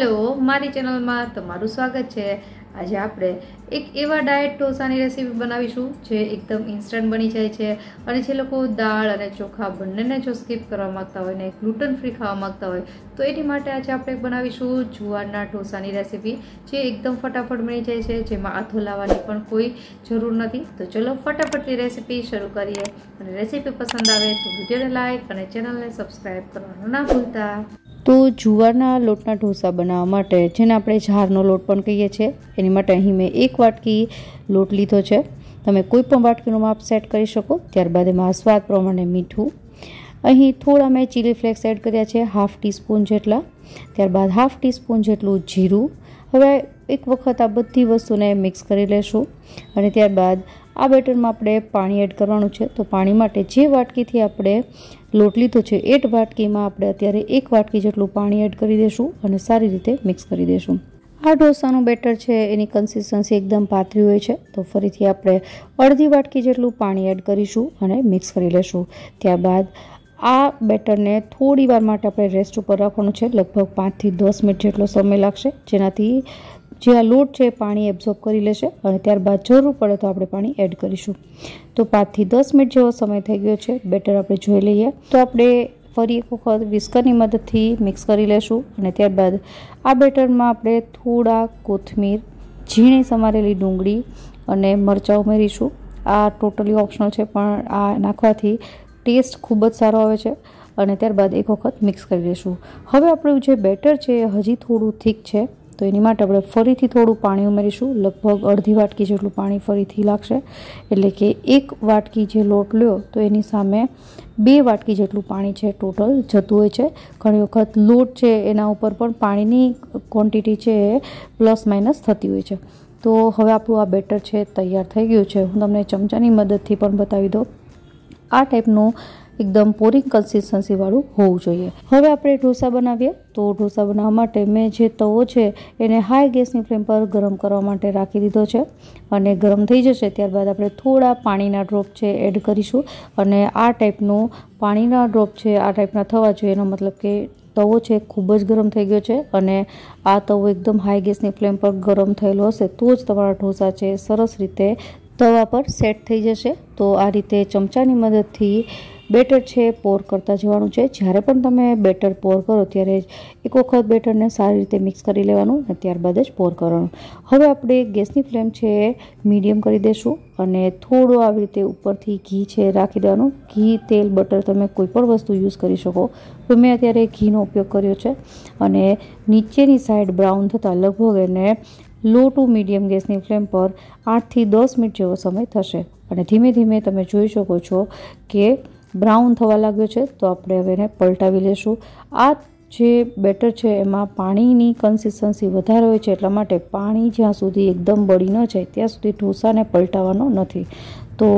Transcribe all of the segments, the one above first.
hello મારી ચેનલમાં તમારું સ્વાગત છે આજે આપણે એક એવા ડાયટ ઢોસાની રેસીપી બનાવીશું જે એકદમ ઇન્સ્ટન્ટ બની જાય છે અને જે લોકો દાળ અને ચોખા બંનેને જો સ્કીપ કરવા માગતા હોય ને ગ્લુટન ફ્રી ખાવા માગતા હોય તો એની માટે આજે આપણે બનાવીશું જુવારના ઢોસાની રેસીપી જે એકદમ ફટાફટ બની જાય છે જેમાં આથો લાવવાની પણ કોઈ જરૂર નથી તો ચલો ફટાફટની રેસીપી શરૂ કરીએ અને રેસીપી પસંદ આવે તો વિડીયોને લાઇક અને ચેનલને સબસ્ક્રાઈબ કરવાનું ના ભૂલતા તો જુવારના લોટના ઢોસા બનાવવા માટે જેને આપણે ઝારનો લોટ પણ કહીએ છીએ એની માટે અહીં મેં એક વાટકી લોટ લીધો છે તમે કોઈ પણ વાટકીનું માપ સેટ કરી શકો ત્યારબાદ એમાં સ્વાદ પ્રમાણે મીઠું અહીં થોડા મેં ચીલી ફ્લેક્સ એડ કર્યા છે હાફ ટીસ્પૂન જેટલા ત્યારબાદ હાફ ટીસ્પૂન જેટલું જીરું હવે એક વખત આ બધી વસ્તુને મિક્સ કરી લેશું અને ત્યારબાદ આ બેટરમાં આપણે પાણી એડ કરવાનું છે તો પાણી માટે જે વાટકીથી આપણે લોટ લીધો છે એટ વાટકીમાં આપણે અત્યારે એક વાટકી જેટલું પાણી એડ કરી દઈશું અને સારી રીતે મિક્સ કરી દઈશું આ ઢોસાનું બેટર છે એની કન્સિસ્ટન્સી એકદમ પાતળી હોય છે તો ફરીથી આપણે અડધી વાટકી જેટલું પાણી એડ કરીશું અને મિક્સ કરી લેશું ત્યારબાદ આ બેટરને થોડી વાર માટે આપણે રેસ્ટ ઉપર રાખવાનું છે લગભગ પાંચથી દસ મિનિટ જેટલો સમય લાગશે જેનાથી જે આ લોટ છે પાણી એબ્ઝોર્બ કરી લેશે અને ત્યારબાદ જરૂર પડે તો આપણે પાણી એડ કરીશું તો પાંચથી દસ મિનિટ જેવો સમય થઈ ગયો છે બેટર આપણે જોઈ લઈએ તો આપણે ફરી એક વખત વિસ્કરની મદદથી મિક્સ કરી લેશું અને ત્યારબાદ આ બેટરમાં આપણે થોડા કોથમીર ઝીણી સમારેલી ડુંગળી અને મરચાં ઉમેરીશું આ ટોટલી ઓપ્શનલ છે પણ આ નાખવાથી ટેસ્ટ ખૂબ જ સારો આવે છે અને ત્યારબાદ એક વખત મિક્સ કરી લઈશું હવે આપણું જે બેટર છે હજી થોડું થીક છે તો એની માટે આપણે ફરીથી થોડું પાણી ઉમેરીશું લગભગ અડધી વાટકી જેટલું પાણી ફરીથી લાગશે એટલે કે એક વાટકી જે લોટ લ્યો તો એની સામે બે વાટકી જેટલું પાણી છે ટોટલ જતું હોય છે ઘણી વખત લોટ છે એના ઉપર પણ પાણીની ક્વોન્ટિટી છે એ પ્લસ માઇનસ થતી હોય છે તો હવે આપણું આ બેટર છે તૈયાર થઈ ગયું છે હું તમને ચમચાની મદદથી પણ બતાવી દઉં આ ટાઈપનું એકદમ પોરિંગ કન્સિસ્ટન્સીવાળું હોવું જોઈએ હવે આપણે ઢોસા બનાવીએ તો ઢોસા બનાવવા માટે મેં જે તવો છે એને હાઈ ગેસની ફ્લેમ પર ગરમ કરવા માટે રાખી દીધો છે અને ગરમ થઈ જશે ત્યારબાદ આપણે થોડા પાણીના ડ્રોપ છે એડ કરીશું અને આ ટાઈપનું પાણીના ડ્રોપ છે આ ટાઈપના થવા જોઈએ એનો મતલબ કે તવો છે ખૂબ જ ગરમ થઈ ગયો છે અને આ તવો એકદમ હાઈ ગેસની ફ્લેમ પર ગરમ થયેલો હશે તો જ તમારા ઢોસા છે સરસ રીતે તવા પર સેટ થઈ જશે તો આ રીતે ચમચાની મદદથી બેટર છે પોર કરતા જવાનું છે જ્યારે પણ તમે બેટર પોર કરો ત્યારે એક વખત બેટરને સારી રીતે મિક્સ કરી લેવાનું અને ત્યારબાદ જ પોર કરવાનું હવે આપણે ગેસની ફ્લેમ છે મીડિયમ કરી દઈશું અને થોડું આવી રીતે ઉપરથી ઘી છે રાખી દેવાનું ઘી તેલ બટર તમે કોઈ પણ વસ્તુ યુઝ કરી શકો તો મેં અત્યારે ઘીનો ઉપયોગ કર્યો છે અને નીચેની સાઈડ બ્રાઉન થતાં લગભગ એને લો ટુ મીડિયમ ગેસની ફ્લેમ પર આઠથી દસ મિનિટ જેવો સમય થશે અને ધીમે ધીમે તમે જોઈ શકો છો કે બ્રાઉન થવા લાગ્યો છે તો આપણે હવે એને પલટાવી લઈશું આ જે બેટર છે એમાં પાણીની કન્સિસ્ટન્સી વધારે હોય છે એટલા માટે પાણી જ્યાં સુધી એકદમ બળી ન જાય ત્યાં સુધી ઢોસાને પલટાવવાનો નથી તો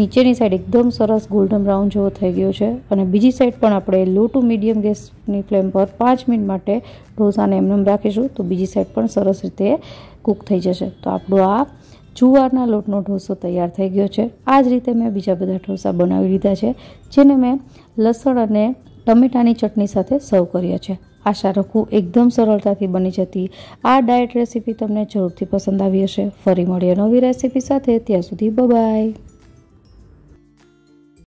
નીચેની સાઈડ એકદમ સરસ ગોલ્ડન બ્રાઉન જેવો થઈ ગયો છે અને બીજી સાઈડ પણ આપણે લો ટુ મીડિયમ ગેસની ફ્લેમ પર પાંચ મિનિટ માટે ઢોસાને એમનેમ રાખીશું તો બીજી સાઈડ પણ સરસ રીતે કૂક થઈ જશે તો આપણું આ જુવારના લોટનો ઢોસો તૈયાર થઈ ગયો છે આ જ રીતે મેં બીજા બધા ઢોસા બનાવી લીધા છે જેને મેં લસણ અને ટમેટાની ચટણી સાથે સર્વ કર્યા છે આશા રાખું એકદમ સરળતાથી બની જતી આ ડાયટ રેસીપી તમને જરૂરથી પસંદ આવી હશે ફરી મળીએ નવી રેસીપી સાથે ત્યાં સુધી બબાય